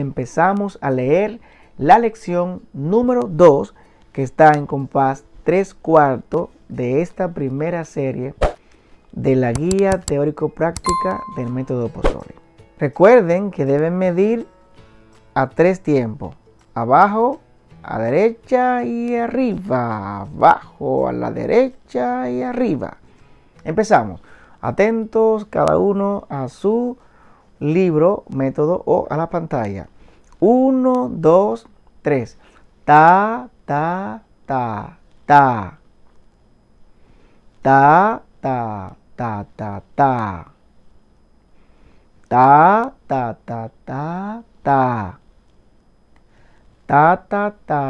empezamos a leer la lección número 2 que está en compás 3 cuartos de esta primera serie de la guía teórico-práctica del método Pozzoli. Recuerden que deben medir a tres tiempos, abajo, a derecha y arriba, abajo, a la derecha y arriba. Empezamos. Atentos cada uno a su libro, método o a la pantalla. 1, 2, 3. Ta, ta, ta, ta. Ta, ta, ta, ta, ta. Ta, ta, ta, ta, ta. Ta, ta, ta, ta,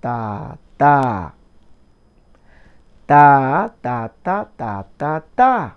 ta. Ta, ta, ta, ta, ta, ta.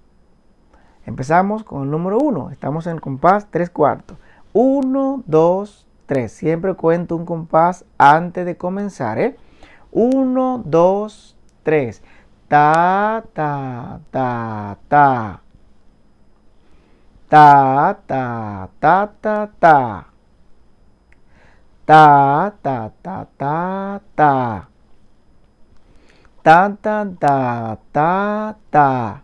Empezamos con el número 1. Estamos en el compás 3 cuartos. 1, 2, 3. Siempre cuento un compás antes de comenzar. ¿eh? 1, 2, 3. Ta, ta, ta, ta. Ta, ta, ta, ta, ta. Ta, ta, ta, ta, ta. Ta, ta, ta, ta, ta. ta.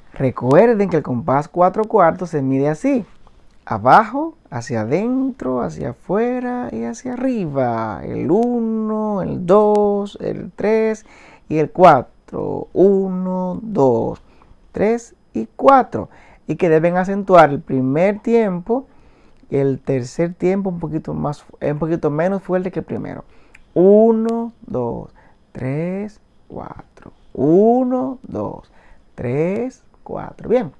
Recuerden que el compás 4 cuartos se mide así. Abajo, hacia adentro, hacia afuera y hacia arriba. El 1, el 2, el 3 y el 4. 1, 2, 3 y 4. Y que deben acentuar el primer tiempo y el tercer tiempo un poquito, más, eh, un poquito menos fuerte que el primero. 1, 2, 3, 4. 1, 2, 3, 4. Bien.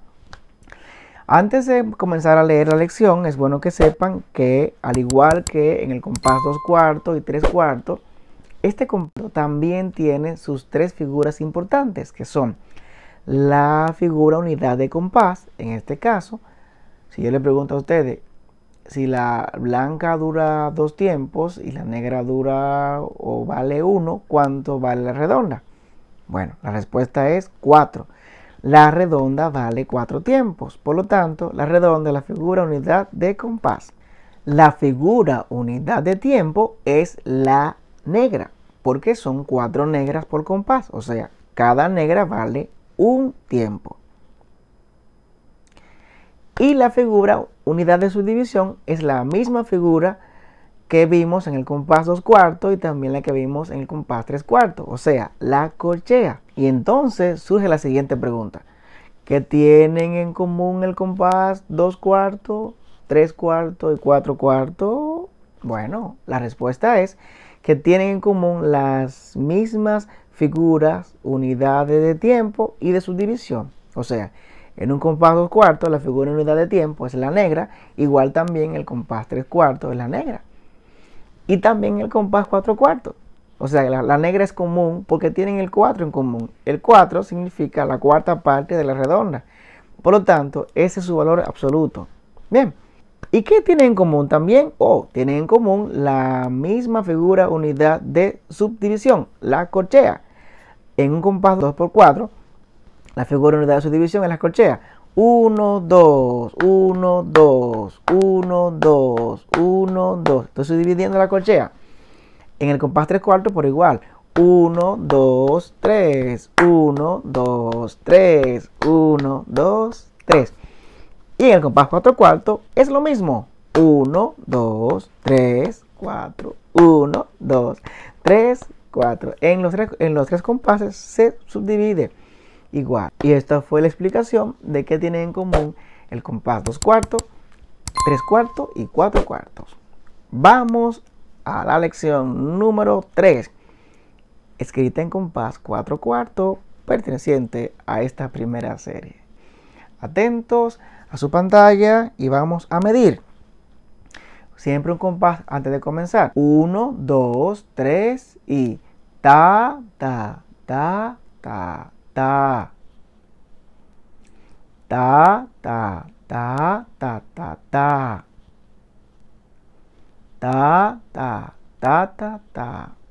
Antes de comenzar a leer la lección, es bueno que sepan que, al igual que en el compás 2 cuartos y 3 cuartos, este compás también tiene sus tres figuras importantes, que son la figura unidad de compás, en este caso, si yo le pregunto a ustedes si la blanca dura dos tiempos y la negra dura o vale uno, ¿cuánto vale la redonda? Bueno, la respuesta es 4. La redonda vale cuatro tiempos. Por lo tanto, la redonda es la figura unidad de compás. La figura unidad de tiempo es la negra, porque son cuatro negras por compás. O sea, cada negra vale un tiempo. Y la figura unidad de subdivisión es la misma figura que vimos en el compás 2 cuartos y también la que vimos en el compás 3 cuartos, o sea, la corchea. Y entonces surge la siguiente pregunta. ¿Qué tienen en común el compás dos cuartos, tres cuartos y cuatro cuartos? Bueno, la respuesta es que tienen en común las mismas figuras, unidades de tiempo y de subdivisión. O sea, en un compás dos cuartos, la figura unidad de tiempo es la negra, igual también el compás tres cuartos es la negra. Y también el compás cuatro cuartos, o sea, la, negra es común porque tienen el 4 en común. El 4 significa la cuarta parte de la redonda. Por lo tanto, ese es su valor absoluto. Bien. ¿Y qué tienen en común también? Oh, tienen en común la misma figura unidad de subdivisión, la corchea. En un compás 2x4, la figura unidad de subdivisión es la corchea. 1, 2, 1, 2, 1, 2, 1, 2. Entonces dividiendo la corchea. En el compás 3 cuartos por igual. 1, 2, 3. 1, 2, 3. 1, 2, 3. Y en el compás 4 cuartos es lo mismo. 1, 2, 3, 4. 1, 2, 3, 4. En los, en los tres compases se subdivide igual. Y esta fue la explicación de qué tienen en común el compás 2 cuartos, 3 cuartos y 4 cuartos. Vamos a la lección número 3, escrita en compás 4 cuartos, perteneciente a esta primera serie. Atentos a su pantalla y vamos a medir. Siempre un compás antes de comenzar. 1, 2, 3 y ta, ta, ta, ta, ta. Ta, ta, ta, ta, ta, ta.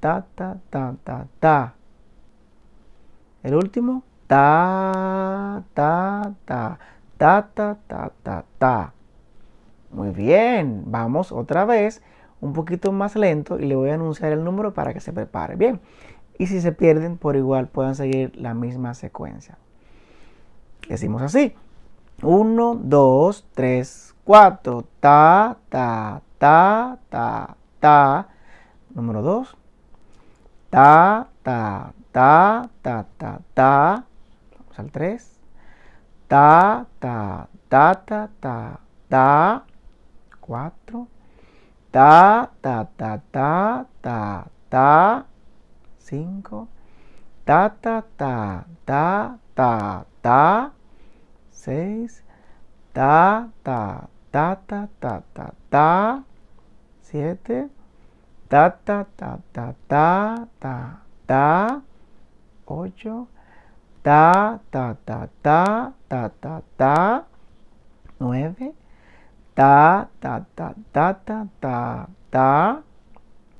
ta, ta, ta, ta, ta, El último, ta, ta, ta, ta, ta, ta, ta, ta. Muy bien, vamos otra vez un poquito más lento y le voy a anunciar el número para que se prepare. Bien, y si se pierden, por igual puedan seguir la misma secuencia. Decimos así. 1, 2, 3, 4. Ta, ta, ta, ta, ta. Número 2 ta, ta, ta, ta, ta, ta, vamos al 3, ta, ta, ta, ta, ta, ta, 4, ta, ta, ta, ta, ta, ta, 5, ta, ta, ta, ta, ta, ta, 6, ta, ta, ta, ta, ta, ta, ta, 7, ta, ta, ta, ta, ta, ta, ta, 8, ta, ta, ta, ta, ta, ta, ta, 9, ta, ta, ta, ta, ta, ta, ta,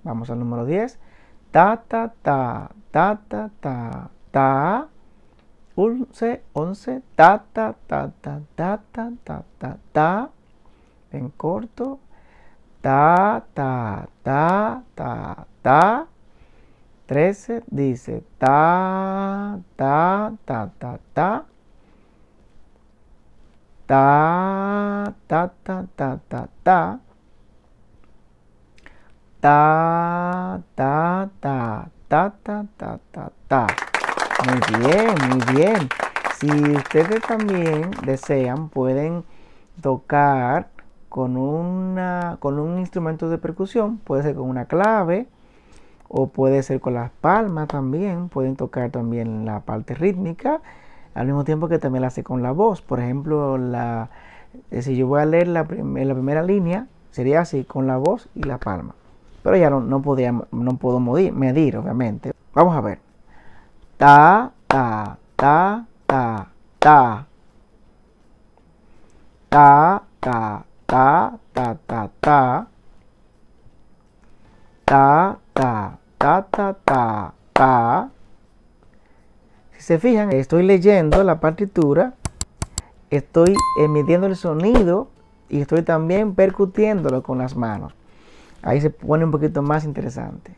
vamos al número 10, ta, ta, ta, ta, ta, ta, ta, 11, 11, ta, ta, ta, ta, ta, ta, ta, ta, ta, en corto, ta, ta, ta, ta, ta. 13 dice ta, ta, ta, ta, ta. Ta, ta, ta, ta, ta, ta. Ta, ta, ta, ta, ta, ta, ta, ta. Muy bien, muy bien. Si ustedes también desean, pueden tocar con, una, con un instrumento de percusión, puede ser con una clave o puede ser con las palmas también, pueden tocar también la parte rítmica, al mismo tiempo que también la hace con la voz. Por ejemplo, la, eh, si yo voy a leer la, la primera línea, sería así, con la voz y la palma. Pero ya no, no, podía, no puedo medir, medir, obviamente. Vamos a ver. Ta, ta, ta, ta, ta. Ta, ta, ta, ta, ta, ta, ta, ta, ta, ta, ta, ta. Si se fijan, estoy leyendo la partitura, estoy emitiendo el sonido y estoy también percutiéndolo con las manos. Ahí se pone un poquito más interesante.